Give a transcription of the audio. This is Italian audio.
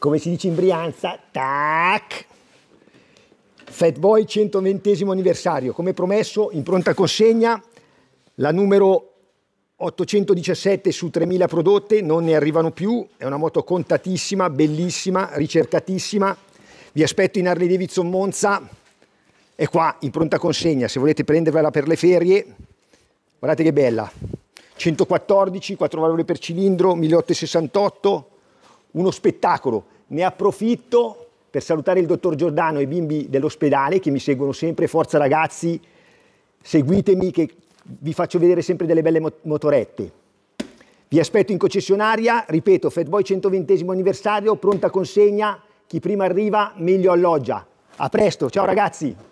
come si dice in Brianza, tac. Fatboy 120 anniversario, come promesso, in pronta consegna, la numero 817 su 3000 prodotte, non ne arrivano più, è una moto contatissima, bellissima, ricercatissima. Vi aspetto in Harley Davidson Monza, è qua in pronta consegna, se volete prendervela per le ferie, guardate che bella, 114, 4 valori per cilindro, 1868, uno spettacolo. Ne approfitto per salutare il dottor Giordano e i bimbi dell'ospedale che mi seguono sempre. Forza ragazzi, seguitemi che vi faccio vedere sempre delle belle motorette. Vi aspetto in concessionaria, ripeto, Fatboy 120 anniversario, pronta consegna, chi prima arriva meglio alloggia. A presto, ciao ragazzi!